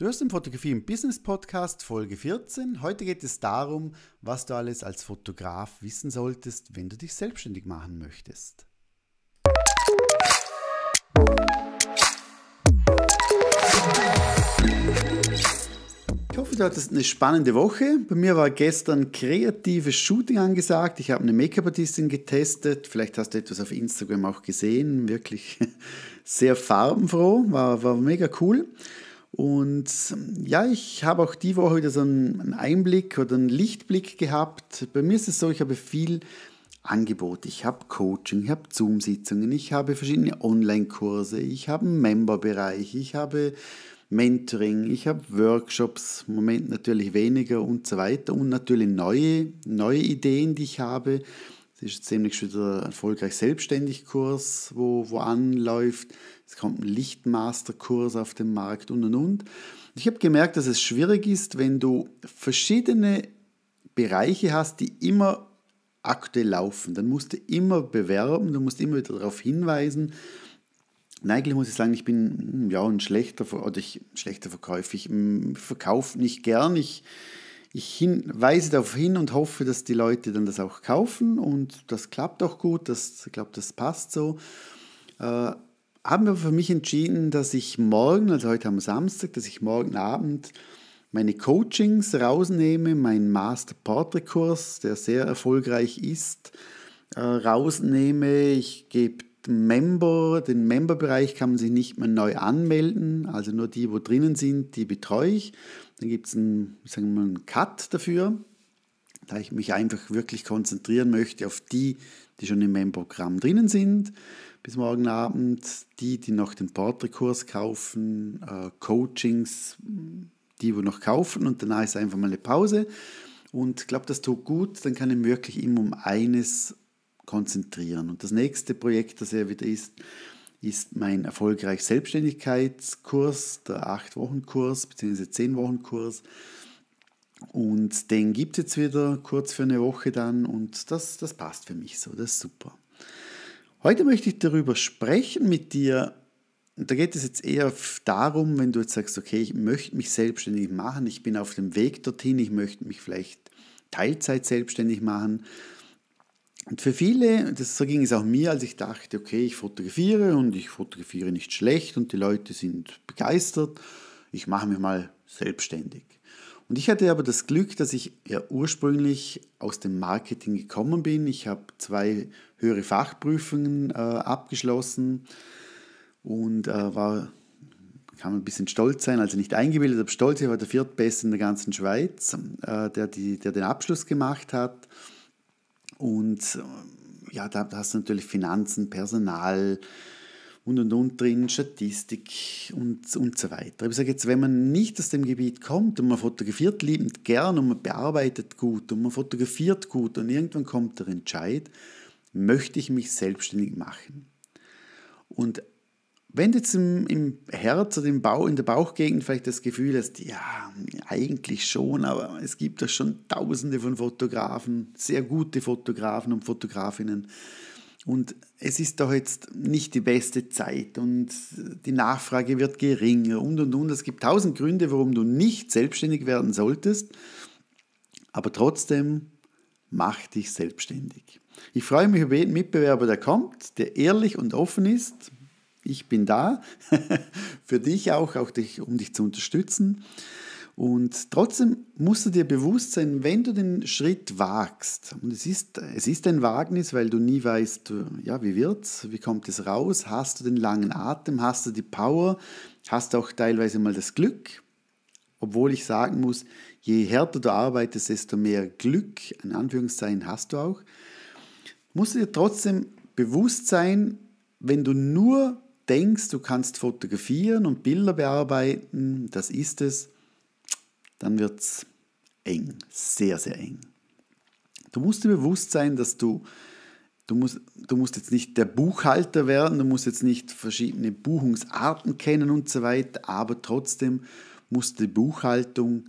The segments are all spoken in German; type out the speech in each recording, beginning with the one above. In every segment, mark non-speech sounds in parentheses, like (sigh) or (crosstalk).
Du hörst den Fotografie im Business Podcast Folge 14. Heute geht es darum, was du alles als Fotograf wissen solltest, wenn du dich selbstständig machen möchtest. Ich hoffe, du hattest eine spannende Woche. Bei mir war gestern kreatives Shooting angesagt. Ich habe eine Make-up-Artistin getestet. Vielleicht hast du etwas auf Instagram auch gesehen. Wirklich (laughs) sehr farbenfroh, war, war mega cool. Und ja, ich habe auch die Woche wieder so einen Einblick oder einen Lichtblick gehabt. Bei mir ist es so, ich habe viel Angebot. Ich habe Coaching, ich habe Zoom-Sitzungen, ich habe verschiedene Online-Kurse, ich habe einen Member-Bereich, ich habe Mentoring, ich habe Workshops, im Moment natürlich weniger und so weiter und natürlich neue, neue Ideen, die ich habe. Es ist ziemlich wieder erfolgreich Selbstständig-Kurs, wo, wo anläuft es kommt ein Lichtmasterkurs auf den Markt und und und. Ich habe gemerkt, dass es schwierig ist, wenn du verschiedene Bereiche hast, die immer aktuell laufen. Dann musst du immer bewerben, du musst immer wieder darauf hinweisen. Und eigentlich muss ich sagen, ich bin hm, ja ein schlechter, oder ich, schlechter Verkäufer. Ich hm, verkaufe nicht gern. Ich, ich hin, weise darauf hin und hoffe, dass die Leute dann das auch kaufen. Und das klappt auch gut. Das, ich glaube, das passt so. Äh, habe mir für mich entschieden, dass ich morgen, also heute am Samstag, dass ich morgen Abend meine Coachings rausnehme, meinen Master Portrait Kurs, der sehr erfolgreich ist, äh, rausnehme. Ich gebe Member, den Member-Bereich kann man sich nicht mehr neu anmelden, also nur die, wo drinnen sind, die betreue ich. Dann gibt es einen, sagen wir mal, einen Cut dafür, da ich mich einfach wirklich konzentrieren möchte auf die, die schon im Member-Programm drinnen sind bis morgen Abend. Die, die noch den Porter-Kurs kaufen, äh, Coachings, die wir noch kaufen und danach ist einfach mal eine Pause. Und ich glaube, das tut gut, dann kann ich mich wirklich immer um eines konzentrieren. Und das nächste Projekt, das er wieder ist, ist mein erfolgreich Selbstständigkeitskurs, der 8-Wochen-Kurs bzw. 10-Wochen-Kurs. Und den gibt es jetzt wieder kurz für eine Woche dann und das, das passt für mich so, das ist super. Heute möchte ich darüber sprechen mit dir. da geht es jetzt eher darum, wenn du jetzt sagst, okay, ich möchte mich selbstständig machen, ich bin auf dem Weg dorthin, ich möchte mich vielleicht Teilzeit selbstständig machen. Und für viele, das, so ging es auch mir, als ich dachte, okay, ich fotografiere und ich fotografiere nicht schlecht und die Leute sind begeistert, ich mache mich mal selbstständig. Und ich hatte aber das Glück, dass ich ja ursprünglich aus dem Marketing gekommen bin. Ich habe zwei höhere Fachprüfungen äh, abgeschlossen und äh, war, kann man ein bisschen stolz sein, also nicht eingebildet, aber stolz, ich war der Viertbeste in der ganzen Schweiz, äh, der, die, der den Abschluss gemacht hat. Und äh, ja, da, da hast du natürlich Finanzen, Personal, und und und drin, Statistik und, und so weiter. Ich sage jetzt, wenn man nicht aus dem Gebiet kommt und man fotografiert liebend gern und man bearbeitet gut und man fotografiert gut und irgendwann kommt der Entscheid, möchte ich mich selbstständig machen. Und wenn du jetzt im, im Herz oder im Bau, in der Bauchgegend vielleicht das Gefühl hast, ja, eigentlich schon, aber es gibt da schon tausende von Fotografen, sehr gute Fotografen und Fotografinnen, und es ist doch jetzt nicht die beste Zeit und die Nachfrage wird geringer und und und. Es gibt tausend Gründe, warum du nicht selbstständig werden solltest, aber trotzdem mach dich selbstständig. Ich freue mich über jeden Mitbewerber, der kommt, der ehrlich und offen ist. Ich bin da (laughs) für dich auch, auch dich, um dich zu unterstützen. Und trotzdem musst du dir bewusst sein, wenn du den Schritt wagst, und es ist, es ist ein Wagnis, weil du nie weißt, äh, ja, wie es, wie kommt es raus, hast du den langen Atem, hast du die Power, hast du auch teilweise mal das Glück, obwohl ich sagen muss, je härter du arbeitest, desto mehr Glück, in Anführungszeichen, hast du auch, musst du dir trotzdem bewusst sein, wenn du nur denkst, du kannst fotografieren und Bilder bearbeiten, das ist es, dann wird es eng, sehr, sehr eng. Du musst dir bewusst sein, dass du, du musst, du musst jetzt nicht der Buchhalter werden, du musst jetzt nicht verschiedene Buchungsarten kennen und so weiter, aber trotzdem musst du die Buchhaltung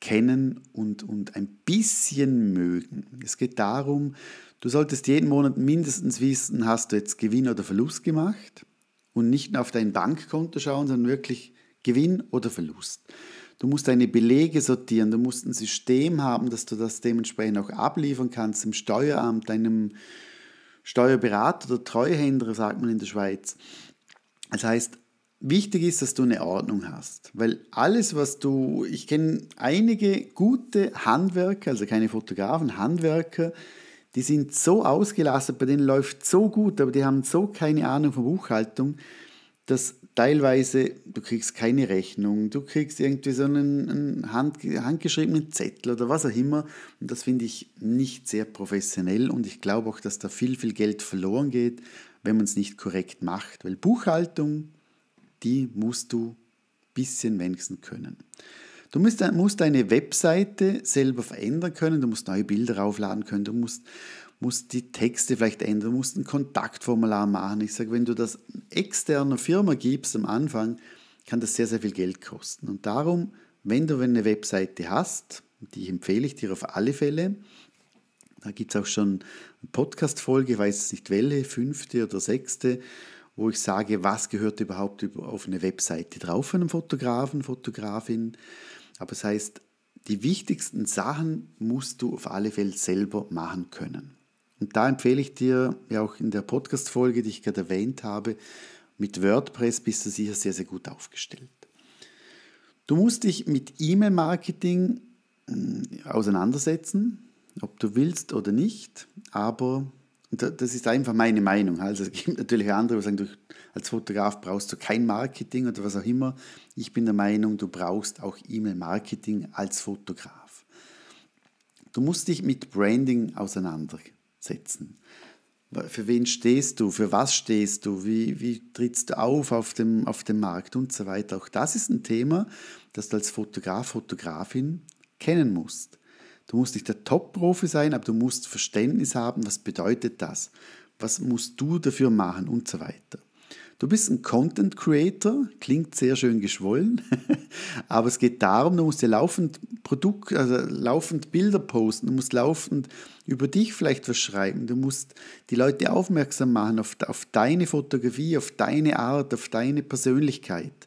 kennen und, und ein bisschen mögen. Es geht darum, du solltest jeden Monat mindestens wissen, hast du jetzt Gewinn oder Verlust gemacht und nicht nur auf dein Bankkonto schauen, sondern wirklich Gewinn oder Verlust. Du musst deine Belege sortieren, du musst ein System haben, dass du das dementsprechend auch abliefern kannst, im Steueramt, deinem Steuerberater oder Treuhänder, sagt man in der Schweiz. Das heißt, wichtig ist, dass du eine Ordnung hast, weil alles, was du, ich kenne einige gute Handwerker, also keine Fotografen, Handwerker, die sind so ausgelastet, bei denen läuft so gut, aber die haben so keine Ahnung von Buchhaltung, dass teilweise, du kriegst keine Rechnung, du kriegst irgendwie so einen, einen hand, handgeschriebenen Zettel oder was auch immer. Und das finde ich nicht sehr professionell und ich glaube auch, dass da viel, viel Geld verloren geht, wenn man es nicht korrekt macht. Weil Buchhaltung, die musst du ein bisschen wenigstens können. Du musst, äh, musst deine Webseite selber verändern können, du musst neue Bilder aufladen können, du musst, musst die Texte vielleicht ändern, musst ein Kontaktformular machen. Ich sage, wenn du das externer Firma gibst am Anfang, kann das sehr, sehr viel Geld kosten. Und darum, wenn du eine Webseite hast, die empfehle ich dir auf alle Fälle, da gibt es auch schon eine Podcast-Folge, weiß es nicht Welle, fünfte oder sechste, wo ich sage, was gehört überhaupt auf eine Webseite drauf von einem Fotografen, Fotografin. Aber es das heißt, die wichtigsten Sachen musst du auf alle Fälle selber machen können. Und da empfehle ich dir, ja auch in der Podcast-Folge, die ich gerade erwähnt habe, mit WordPress bist du sicher sehr, sehr gut aufgestellt. Du musst dich mit E-Mail-Marketing hm, auseinandersetzen, ob du willst oder nicht, aber das ist einfach meine Meinung. Also es gibt natürlich andere, die sagen, du, als Fotograf brauchst du kein Marketing oder was auch immer. Ich bin der Meinung, du brauchst auch E-Mail-Marketing als Fotograf. Du musst dich mit Branding auseinandersetzen setzen. Für wen stehst du? Für was stehst du? Wie, wie trittst du auf auf dem, auf dem Markt und so weiter? Auch das ist ein Thema, das du als Fotograf, Fotografin kennen musst. Du musst nicht der Top-Profi sein, aber du musst Verständnis haben, was bedeutet das? Was musst du dafür machen und so weiter. Du bist ein Content Creator, klingt sehr schön geschwollen, (laughs) aber es geht darum, du musst ja laufend Produkt, also laufend Bilder posten, du musst laufend über dich vielleicht was schreiben, du musst die Leute aufmerksam machen auf, auf deine Fotografie, auf deine Art, auf deine Persönlichkeit.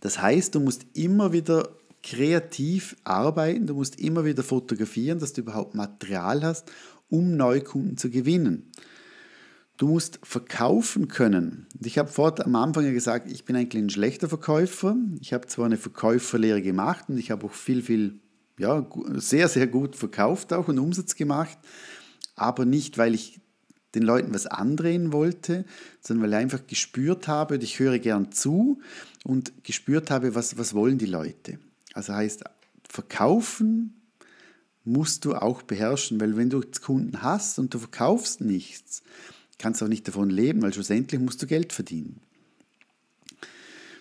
Das heißt, du musst immer wieder kreativ arbeiten, du musst immer wieder fotografieren, dass du überhaupt Material hast, um Neukunden zu gewinnen. Du musst verkaufen können. Ich habe vor am Anfang ja gesagt, ich bin eigentlich ein schlechter Verkäufer. Ich habe zwar eine Verkäuferlehre gemacht und ich habe auch viel, viel, ja, sehr, sehr gut verkauft auch und Umsatz gemacht, aber nicht, weil ich den Leuten was andrehen wollte, sondern weil ich einfach gespürt habe, und ich höre gern zu und gespürt habe, was, was wollen die Leute. Also heißt, verkaufen musst du auch beherrschen, weil wenn du Kunden hast und du verkaufst nichts, kannst auch nicht davon leben, weil schlussendlich musst du Geld verdienen.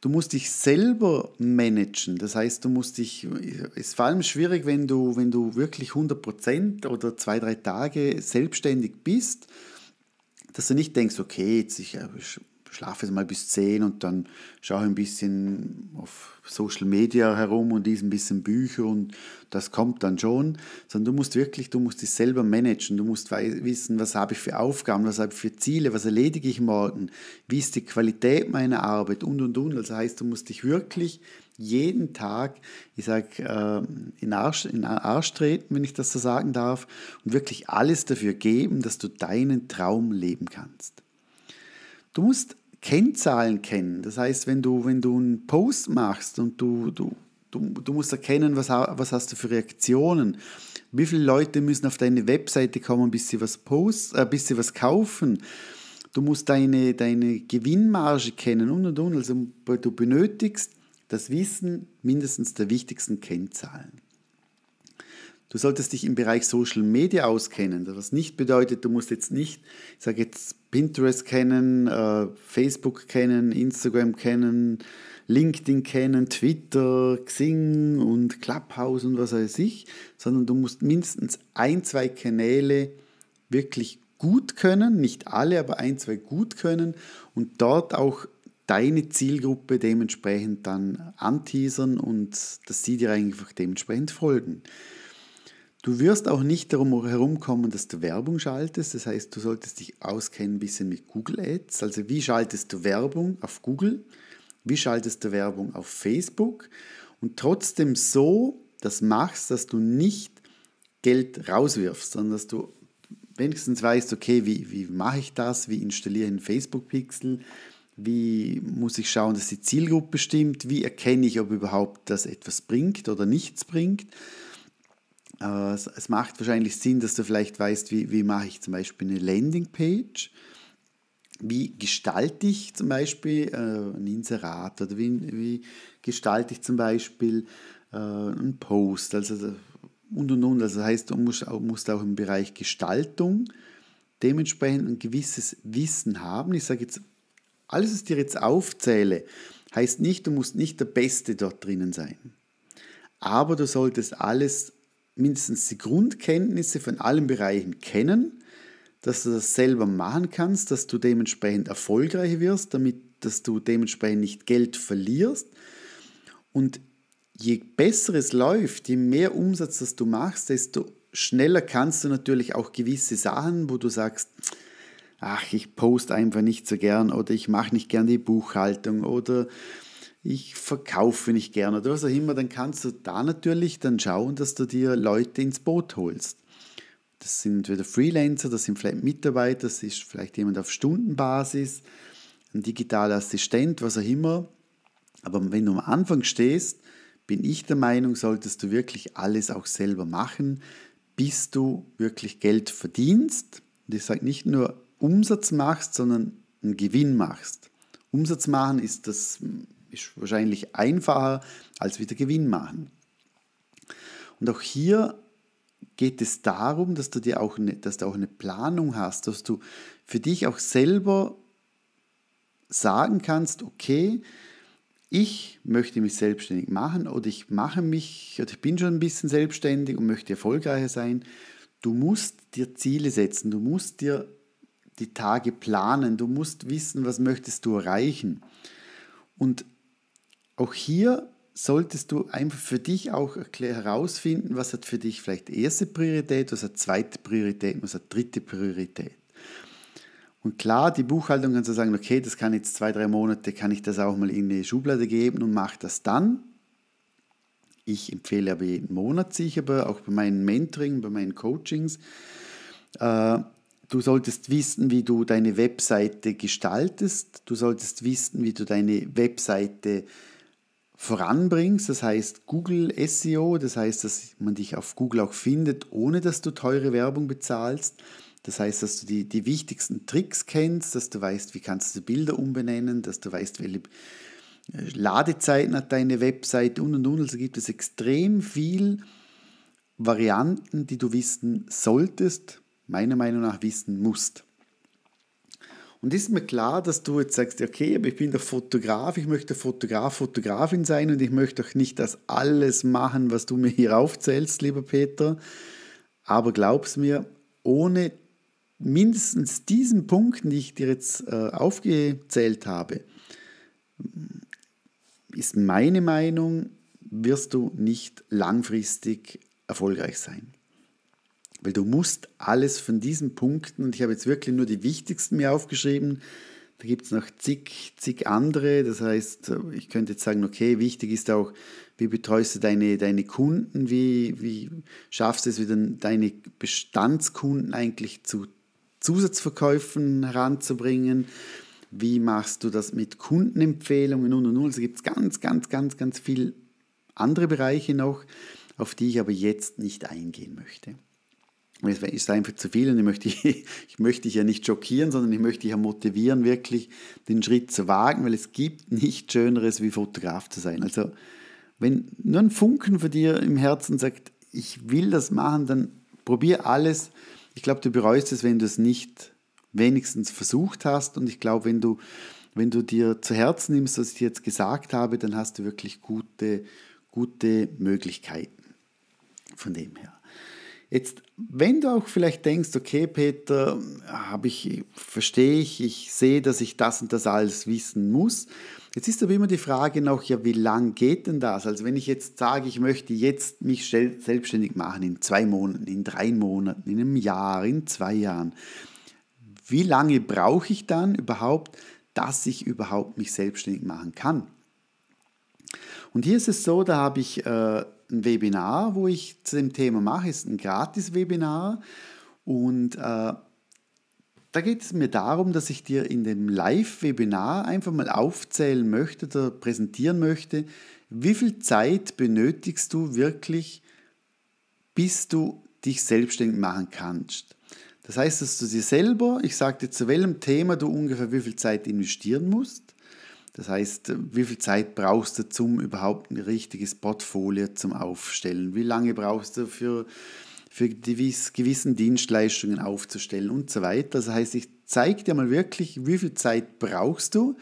Du musst dich selber managen, das heißt, du musst dich, ist vor allem schwierig, wenn du, wenn du wirklich 100% oder zwei, drei Tage selbstständig bist, dass du nicht denkst, okay, jetzt ich schlafe jetzt mal bis 10 und dann schaue ich ein bisschen auf Social Media herum und lese ein bisschen Bücher und das kommt dann schon, sondern du musst wirklich, du musst dich selber managen, du musst wissen, was habe ich für Aufgaben, was habe ich für Ziele, was erledige ich morgen, wie ist die Qualität meiner Arbeit und und und. Das also heißt, du musst dich wirklich jeden Tag, ich sage, ähm, in Arsch, in Arsch treten, wenn ich das so sagen darf, und wirklich alles dafür geben, dass du deinen Traum leben kannst. Du musst Kennzahlen kennen. Das heißt, wenn du, wenn du einen Post machst und du, du, du, du musst erkennen, was, was hast du für Reaktionen. Wie viele Leute müssen auf deine Webseite kommen, bis sie was, post, äh, bis sie was kaufen? Du musst deine, deine Gewinnmarge kennen und und und. Also du benötigst das Wissen mindestens der wichtigsten Kennzahlen. Du solltest dich im Bereich Social Media auskennen, was nicht bedeutet, du musst jetzt nicht, ich sage jetzt Pinterest kennen, äh, Facebook kennen, Instagram kennen, LinkedIn kennen, Twitter, Xing und Clubhouse und was weiß ich, sondern du musst mindestens ein, zwei Kanäle wirklich gut können, nicht alle, aber ein, zwei gut können und dort auch deine Zielgruppe dementsprechend dann anteasern und dass sie dir einfach dementsprechend folgen. Du wirst auch nicht darum herumkommen, dass du Werbung schaltest. Das heißt, du solltest dich auskennen ein bisschen mit Google Ads. Also wie schaltest du Werbung auf Google? Wie schaltest du Werbung auf Facebook? Und trotzdem so das machst, dass du nicht Geld rauswirfst, sondern dass du wenigstens weißt, okay, wie, wie mache ich das? Wie installiere ich einen Facebook-Pixel? Wie muss ich schauen, dass die Zielgruppe stimmt? Wie erkenne ich, ob überhaupt das etwas bringt oder nichts bringt? Äh, es, es, macht wahrscheinlich Sinn, dass du vielleicht weißt, wie, wie mache ich zum Beispiel eine Landingpage. Wie gestalte ich zum Beispiel äh, ein Inserat oder wie, wie gestalte ich zum Beispiel äh, einen Post? Also, also und und und. Also das heißt, du musst auch, musst auch im Bereich Gestaltung dementsprechend ein gewisses Wissen haben. Ich sage jetzt, alles, was ich dir jetzt aufzähle, heißt nicht, du musst nicht der Beste dort drinnen sein. Aber du solltest alles mindestens die Grundkenntnisse von allen Bereichen kennen, dass du das selber machen kannst, dass du dementsprechend erfolgreich wirst, damit dass du dementsprechend nicht Geld verlierst. Und je besser es läuft, je mehr Umsatz das du machst, desto schneller kannst du natürlich auch gewisse Sachen, wo du sagst, ach, ich poste einfach nicht so gern oder ich mache nicht gern die Buchhaltung oder ich verkaufe nicht gerne oder was auch immer, dann kannst du da natürlich dann schauen, dass du dir Leute ins Boot holst. Das sind entweder Freelancer, das sind vielleicht Mitarbeiter, das ist vielleicht jemand auf Stundenbasis, ein digitaler Assistent, was auch immer. Aber wenn du am Anfang stehst, bin ich der Meinung, solltest du wirklich alles auch selber machen, bis du wirklich Geld verdienst. Und ich sage nicht nur Umsatz machst, sondern einen Gewinn machst. Umsatz machen ist das ist wahrscheinlich einfacher als wieder Gewinn machen. Und auch hier geht es darum, dass du dir auch eine, dass du auch eine Planung hast, dass du für dich auch selber sagen kannst, okay, ich möchte mich selbstständig machen oder ich mache mich oder ich bin schon ein bisschen selbstständig und möchte erfolgreicher sein. Du musst dir Ziele setzen, du musst dir die Tage planen, du musst wissen, was möchtest du erreichen. Und auch hier solltest du einfach für dich auch herausfinden, was hat für dich vielleicht erste Priorität, was hat zweite Priorität, was hat dritte Priorität. Und klar, die Buchhaltung kannst du sagen, okay, das kann jetzt zwei, drei Monate, kann ich das auch mal in eine Schublade geben und mach das dann. Ich empfehle aber jeden Monat sicher, aber auch bei meinen Mentoring, bei meinen Coachings, äh, du solltest wissen, wie du deine Webseite gestaltest, du solltest wissen, wie du deine Webseite gestaltest voranbringst, das heißt Google SEO, das heißt, dass man dich auf Google auch findet, ohne dass du teure Werbung bezahlst. Das heißt, dass du die, die wichtigsten Tricks kennst, dass du weißt, wie kannst du Bilder umbenennen, dass du weißt, welche äh, Ladezeiten hat deine Website und und und. Also gibt es extrem viele Varianten, die du wissen solltest, meiner Meinung nach wissen musst. Und ist mir klar, dass du jetzt sagst, okay, aber ich bin der Fotograf, ich möchte Fotograf, Fotografin sein und ich möchte auch nicht das alles machen, was du mir hier (laughs) aufzählst, lieber Peter. Aber glaub's mir, ohne mindestens diesen Punkt, den ich dir jetzt äh, aufgezählt habe, ist meine Meinung, wirst du nicht langfristig erfolgreich sein. Weil du musst alles von diesen Punkten, und ich habe jetzt wirklich nur die wichtigsten mir aufgeschrieben, da gibt es noch zig, zig andere. Das heißt, ich könnte jetzt sagen, okay, wichtig ist auch, wie betreust du deine, deine Kunden, wie, wie schaffst du es wieder, deine Bestandskunden eigentlich zu Zusatzverkäufen heranzubringen, wie machst du das mit Kundenempfehlungen und und und. es also gibt ganz, ganz, ganz, ganz viele andere Bereiche noch, auf die ich aber jetzt nicht eingehen möchte es ist einfach zu viel und ich möchte, (laughs) ich möchte dich ja nicht schockieren, sondern ich möchte dich ja motivieren, wirklich den Schritt zu wagen, weil es gibt nichts Schöneres, wie Fotograf zu sein. Also wenn nur ein Funken für dir im Herzen sagt, ich will das machen, dann probier alles. Ich glaube, du bereust es, wenn du es nicht wenigstens versucht hast und ich glaube, wenn du, wenn du dir zu Herzen nimmst, was ich jetzt gesagt habe, dann hast du wirklich gute, gute Möglichkeiten von dem her. Jetzt, wenn du auch vielleicht denkst, okay, Peter, habe ich, verstehe ich, ich sehe, dass ich das und das alles wissen muss. Jetzt ist aber immer die Frage noch, ja, wie lang geht denn das? Also wenn ich jetzt sage, ich möchte jetzt mich selbstständig machen in zwei Monaten, in drei Monaten, in einem Jahr, in zwei Jahren, wie lange brauche ich dann überhaupt, dass ich überhaupt mich selbstständig machen kann? Und hier ist es so, da habe ich äh, ein Webinar, wo ich zu dem Thema mache, ist ein gratis Webinar und äh, da geht es mir darum, dass ich dir in dem Live-Webinar einfach mal aufzählen möchte oder präsentieren möchte, wie viel Zeit benötigst du wirklich, bis du dich selbstständig machen kannst. Das heißt, dass du dir selber, ich sage dir, zu welchem Thema du ungefähr wie viel Zeit investieren musst das heißt, wie viel Zeit brauchst du zum überhaupt ein richtiges Portfolio zum Aufstellen? Wie lange brauchst du für, für gewiss, gewissen Dienstleistungen aufzustellen und so weiter? Das heißt, ich zeige dir mal wirklich, wie viel Zeit brauchst du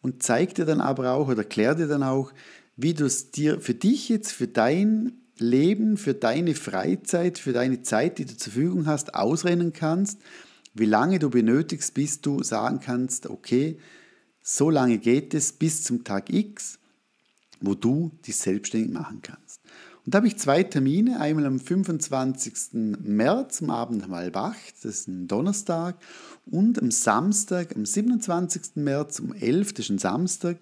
und zeige dir dann aber auch oder kläre dir dann auch, wie du es dir für dich jetzt, für dein Leben, für deine Freizeit, für deine Zeit, die du zur Verfügung hast, ausrennen kannst, wie lange du benötigst, bis du sagen kannst, okay, so lange geht es bis zum Tag X, wo du dich selbstständig machen kannst. Und da habe ich zwei Termine, einmal am 25. März am Abend am Albach, das ist ein Donnerstag, und am Samstag, am 27. März um 11, das ist ein Samstag,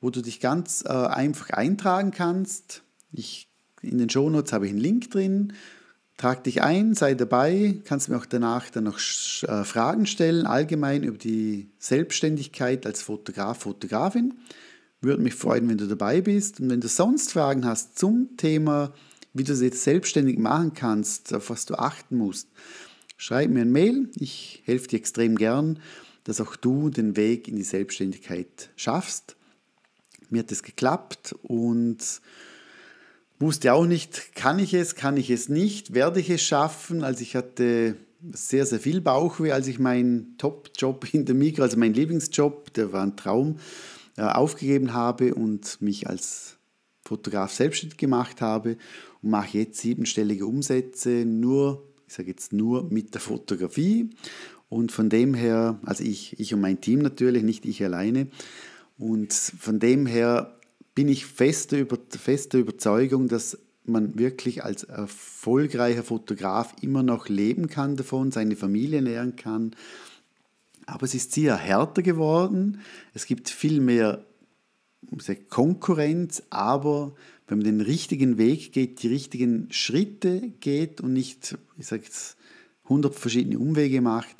wo du dich ganz äh, einfach eintragen kannst. Ich, in den Shownotes habe ich einen Link drin, Trag dich ein, sei dabei, kannst mir auch danach dann noch äh, Fragen stellen, allgemein über die Selbstständigkeit als Fotograf, Fotografin. Würde mich freuen, wenn du dabei bist. Und wenn du sonst Fragen hast zum Thema, wie du es jetzt selbstständig machen kannst, auf was du achten musst, schreib mir ein Mail. Ich helfe dir extrem gern, dass auch du den Weg in die Selbstständigkeit schaffst. Mir hat es geklappt und wusste auch nicht, kann ich es, kann ich es nicht, werde ich es schaffen. Also ich hatte sehr, sehr viel Bauchweh, als ich meinen Top-Job in der Migros, also meinen Lieblingsjob, der war ein Traum, äh, aufgegeben habe und mich als Fotograf selbstständig gemacht habe und mache jetzt siebenstellige Umsätze nur, ich sage jetzt nur mit der Fotografie. Und von dem her, also ich, ich und mein Team natürlich, nicht ich alleine. Und von dem her bin ich fester über, feste Überzeugung, dass man wirklich als erfolgreicher Fotograf immer noch leben kann davon, seine Familie nähern kann. Aber es ist sehr härter geworden. Es gibt viel mehr Konkurrenz, aber wenn man den richtigen Weg geht, die richtigen Schritte geht und nicht, ich sage jetzt, 100 verschiedene Umwege macht,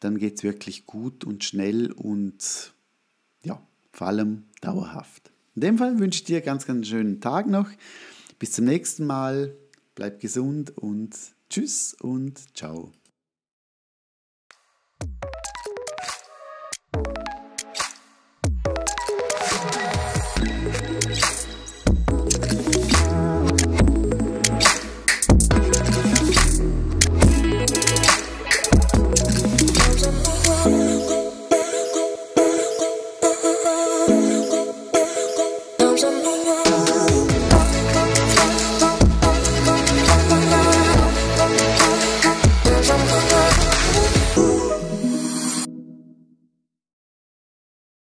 dann geht es wirklich gut und schnell und ja, vor allem dauerhaft. In dem Fall wünsche ich dir ganz, ganz schönen Tag noch. Bis zum nächsten Mal. Bleib gesund und tschüss und ciao.